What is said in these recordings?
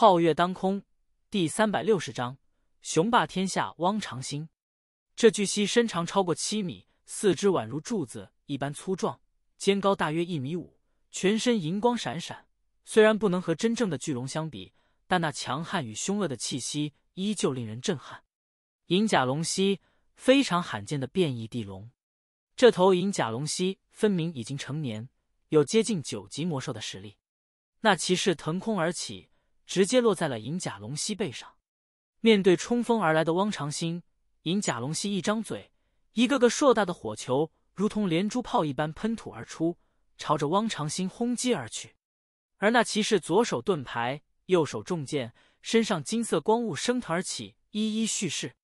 皓月当空，第三百六十章：雄霸天下。汪长兴，这巨蜥身长超过七米，四肢宛如柱子一般粗壮，肩高大约一米五，全身银光闪闪。虽然不能和真正的巨龙相比，但那强悍与凶恶的气息依旧令人震撼。银甲龙蜥非常罕见的变异地龙，这头银甲龙蜥分明已经成年，有接近九级魔兽的实力。那骑士腾空而起。直接落在了银甲龙蜥背上。面对冲锋而来的汪长兴，银甲龙蜥一张嘴，一个个硕大的火球如同连珠炮一般喷吐而出，朝着汪长兴轰击而去。而那骑士左手盾牌，右手重剑，身上金色光雾升腾而起，一一蓄势。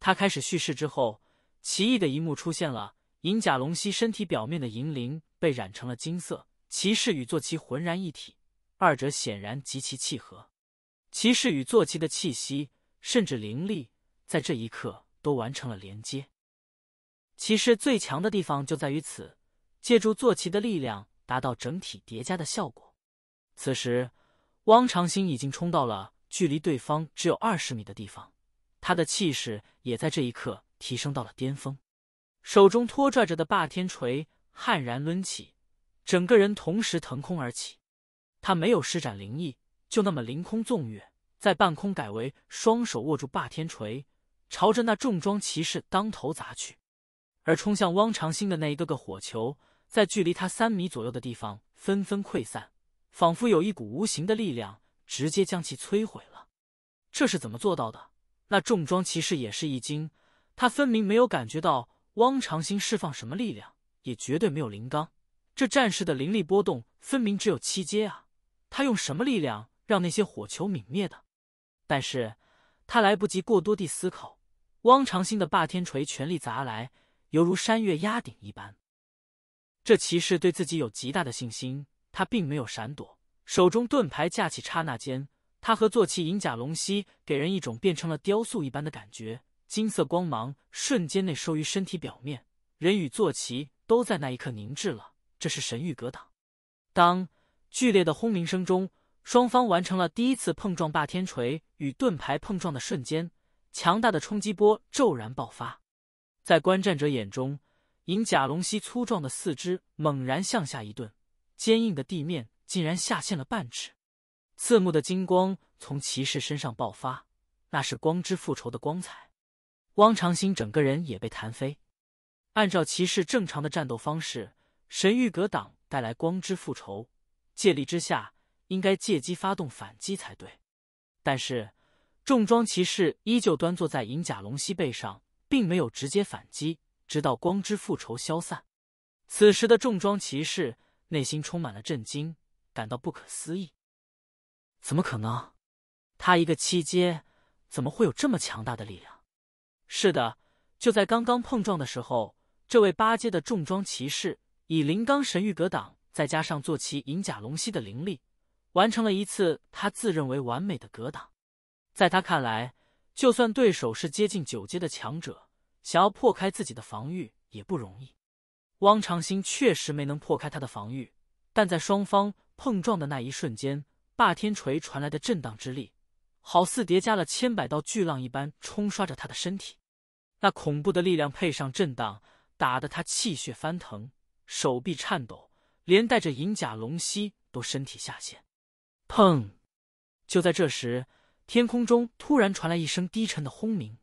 他开始蓄势之后，奇异的一幕出现了：银甲龙蜥身体表面的银鳞被染成了金色，骑士与坐骑浑然一体。二者显然极其契合，骑士与坐骑的气息甚至灵力在这一刻都完成了连接。骑士最强的地方就在于此，借助坐骑的力量达到整体叠加的效果。此时，汪长兴已经冲到了距离对方只有二十米的地方，他的气势也在这一刻提升到了巅峰，手中拖拽着的霸天锤悍然抡起，整个人同时腾空而起。他没有施展灵意，就那么凌空纵跃，在半空改为双手握住霸天锤，朝着那重装骑士当头砸去。而冲向汪长兴的那一个个火球，在距离他三米左右的地方纷纷溃散，仿佛有一股无形的力量直接将其摧毁了。这是怎么做到的？那重装骑士也是一惊，他分明没有感觉到汪长兴释放什么力量，也绝对没有灵钢。这战士的灵力波动分明只有七阶啊！他用什么力量让那些火球泯灭的？但是，他来不及过多地思考。汪长兴的霸天锤全力砸来，犹如山岳压顶一般。这骑士对自己有极大的信心，他并没有闪躲，手中盾牌架起，刹那间，他和坐骑银甲龙息给人一种变成了雕塑一般的感觉。金色光芒瞬间内收于身体表面，人与坐骑都在那一刻凝滞了。这是神域格挡。当。剧烈的轰鸣声中，双方完成了第一次碰撞。霸天锤与盾牌碰撞的瞬间，强大的冲击波骤然爆发。在观战者眼中，银甲龙蜥粗壮的四肢猛然向下一顿，坚硬的地面竟然下陷了半尺。刺目的金光从骑士身上爆发，那是光之复仇的光彩。汪长兴整个人也被弹飞。按照骑士正常的战斗方式，神域格挡带来光之复仇。借力之下，应该借机发动反击才对。但是重装骑士依旧端坐在银甲龙蜥背上，并没有直接反击，直到光之复仇消散。此时的重装骑士内心充满了震惊，感到不可思议：怎么可能？他一个七阶，怎么会有这么强大的力量？是的，就在刚刚碰撞的时候，这位八阶的重装骑士以灵钢神域格挡。再加上坐骑银甲龙息的灵力，完成了一次他自认为完美的格挡。在他看来，就算对手是接近九阶的强者，想要破开自己的防御也不容易。汪长兴确实没能破开他的防御，但在双方碰撞的那一瞬间，霸天锤传来的震荡之力，好似叠加了千百道巨浪一般，冲刷着他的身体。那恐怖的力量配上震荡，打得他气血翻腾，手臂颤抖。连带着银甲龙息都身体下陷。砰！就在这时，天空中突然传来一声低沉的轰鸣，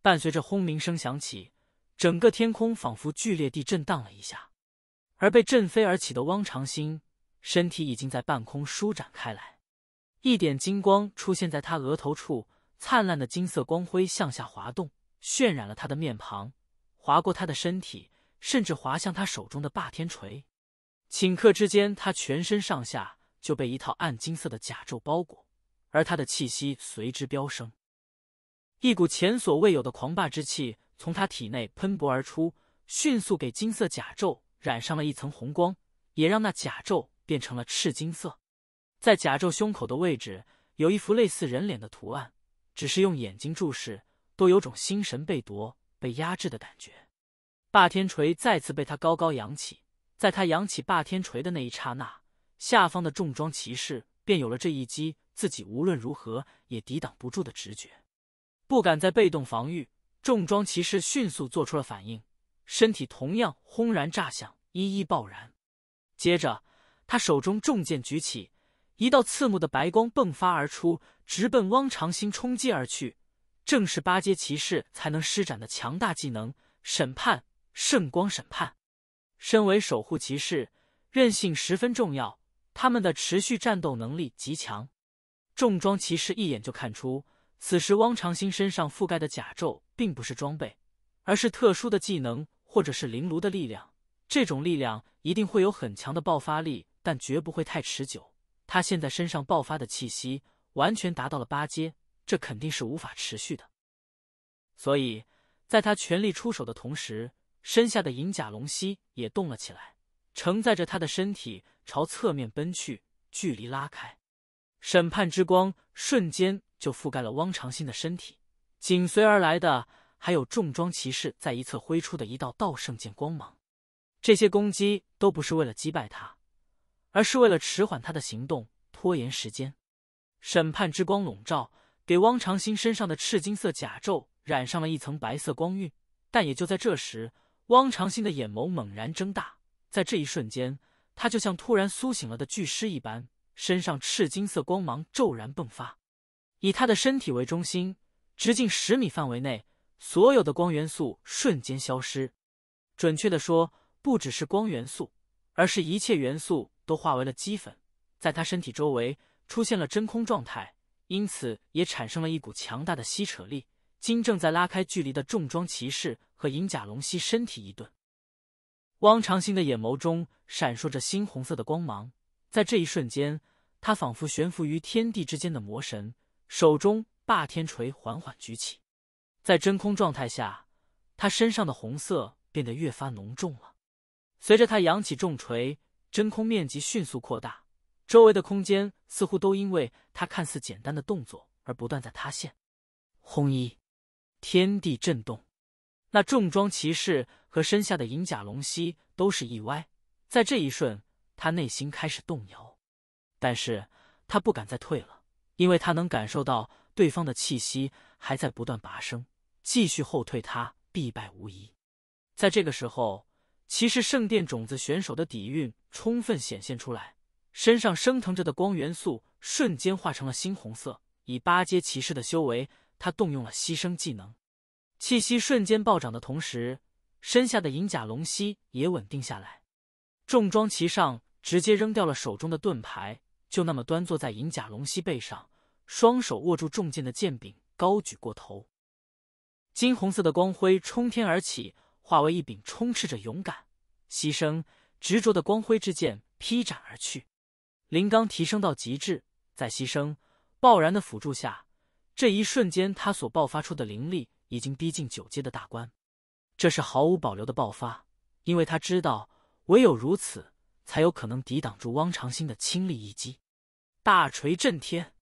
伴随着轰鸣声响起，整个天空仿佛剧烈地震荡了一下。而被震飞而起的汪长兴，身体已经在半空舒展开来，一点金光出现在他额头处，灿烂的金色光辉向下滑动，渲染了他的面庞，划过他的身体，甚至划向他手中的霸天锤。顷刻之间，他全身上下就被一套暗金色的甲胄包裹，而他的气息随之飙升，一股前所未有的狂霸之气从他体内喷薄而出，迅速给金色甲胄染上了一层红光，也让那甲胄变成了赤金色。在甲胄胸口的位置，有一幅类似人脸的图案，只是用眼睛注视，都有种心神被夺、被压制的感觉。霸天锤再次被他高高扬起。在他扬起霸天锤的那一刹那，下方的重装骑士便有了这一击自己无论如何也抵挡不住的直觉，不敢再被动防御。重装骑士迅速做出了反应，身体同样轰然炸响，一一爆燃。接着，他手中重剑举起，一道刺目的白光迸发而出，直奔汪长兴冲击而去。正是八阶骑士才能施展的强大技能——审判圣光审判。身为守护骑士，韧性十分重要。他们的持续战斗能力极强。重装骑士一眼就看出，此时汪长兴身上覆盖的甲胄并不是装备，而是特殊的技能或者是灵炉的力量。这种力量一定会有很强的爆发力，但绝不会太持久。他现在身上爆发的气息完全达到了八阶，这肯定是无法持续的。所以，在他全力出手的同时。身下的银甲龙息也动了起来，承载着他的身体朝侧面奔去，距离拉开，审判之光瞬间就覆盖了汪长兴的身体，紧随而来的还有重装骑士在一侧挥出的一道道圣剑光芒。这些攻击都不是为了击败他，而是为了迟缓他的行动，拖延时间。审判之光笼罩，给汪长兴身上的赤金色甲胄染上了一层白色光晕，但也就在这时。汪长兴的眼眸猛然睁大，在这一瞬间，他就像突然苏醒了的巨狮一般，身上赤金色光芒骤然迸发。以他的身体为中心，直径十米范围内，所有的光元素瞬间消失。准确的说，不只是光元素，而是一切元素都化为了齑粉。在他身体周围出现了真空状态，因此也产生了一股强大的吸扯力。金正在拉开距离的重装骑士和银甲龙蜥身体一顿，汪长兴的眼眸中闪烁着猩红色的光芒，在这一瞬间，他仿佛悬浮于天地之间的魔神，手中霸天锤缓缓举起。在真空状态下，他身上的红色变得越发浓重了。随着他扬起重锤，真空面积迅速扩大，周围的空间似乎都因为他看似简单的动作而不断在塌陷。红衣。天地震动，那重装骑士和身下的银甲龙蜥都是一歪。在这一瞬，他内心开始动摇，但是他不敢再退了，因为他能感受到对方的气息还在不断拔升。继续后退，他必败无疑。在这个时候，骑士圣殿种子选手的底蕴充分显现出来，身上升腾着的光元素瞬间化成了猩红色。以八阶骑士的修为。他动用了牺牲技能，气息瞬间暴涨的同时，身下的银甲龙蜥也稳定下来。重装骑上直接扔掉了手中的盾牌，就那么端坐在银甲龙蜥背上，双手握住重剑的剑柄，高举过头。金红色的光辉冲天而起，化为一柄充斥着勇敢、牺牲、执着的光辉之剑，劈斩而去。灵刚提升到极致，在牺牲、爆燃的辅助下。这一瞬间，他所爆发出的灵力已经逼近九阶的大关，这是毫无保留的爆发，因为他知道，唯有如此，才有可能抵挡住汪长兴的倾力一击。大锤震天，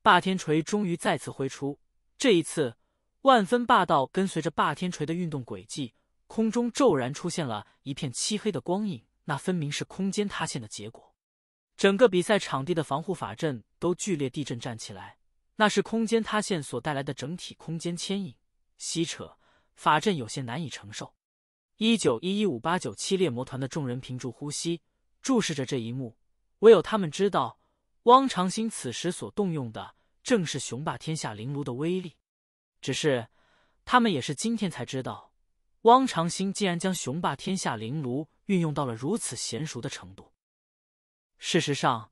霸天锤终于再次挥出，这一次，万分霸道，跟随着霸天锤的运动轨迹，空中骤然出现了一片漆黑的光影，那分明是空间塌陷的结果。整个比赛场地的防护法阵都剧烈地震，站起来。那是空间塌陷所带来的整体空间牵引，吸扯法阵有些难以承受。一九一一五八九七猎魔团的众人屏住呼吸，注视着这一幕。唯有他们知道，汪长兴此时所动用的正是雄霸天下灵炉的威力。只是他们也是今天才知道，汪长兴竟然将雄霸天下灵炉运用到了如此娴熟的程度。事实上，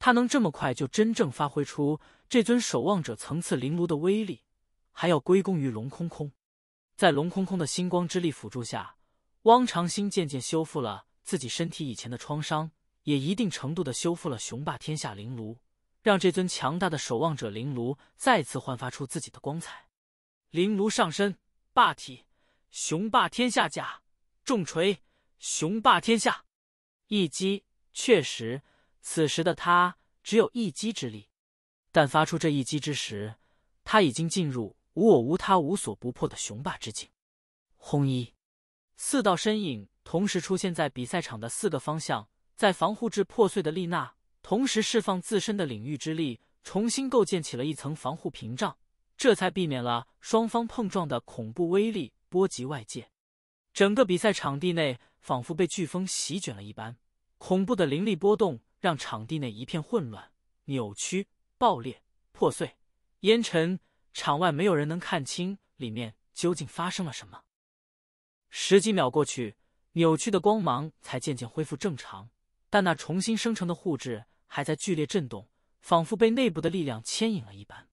他能这么快就真正发挥出这尊守望者层次灵炉的威力，还要归功于龙空空。在龙空空的星光之力辅助下，汪长兴渐渐修复了自己身体以前的创伤，也一定程度的修复了雄霸天下灵炉，让这尊强大的守望者灵炉再次焕发出自己的光彩。灵炉上身，霸体，雄霸天下甲，重锤，雄霸天下，一击确实。此时的他只有一击之力，但发出这一击之时，他已经进入无我无他无所不破的雄霸之境。轰！一四道身影同时出现在比赛场的四个方向，在防护至破碎的丽娜同时释放自身的领域之力，重新构建起了一层防护屏障，这才避免了双方碰撞的恐怖威力波及外界。整个比赛场地内仿佛被飓风席卷了一般，恐怖的灵力波动。让场地内一片混乱、扭曲、爆裂、破碎、烟尘。场外没有人能看清里面究竟发生了什么。十几秒过去，扭曲的光芒才渐渐恢复正常，但那重新生成的护质还在剧烈震动，仿佛被内部的力量牵引了一般。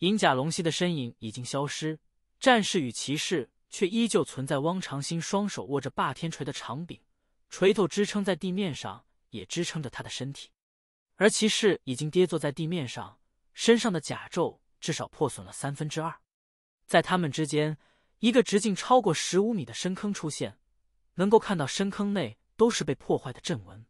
银甲龙蜥的身影已经消失，战士与骑士却依旧存在。汪长兴双手握着霸天锤的长柄，锤头支撑在地面上。也支撑着他的身体，而骑士已经跌坐在地面上，身上的甲胄至少破损了三分之二。在他们之间，一个直径超过十五米的深坑出现，能够看到深坑内都是被破坏的阵纹。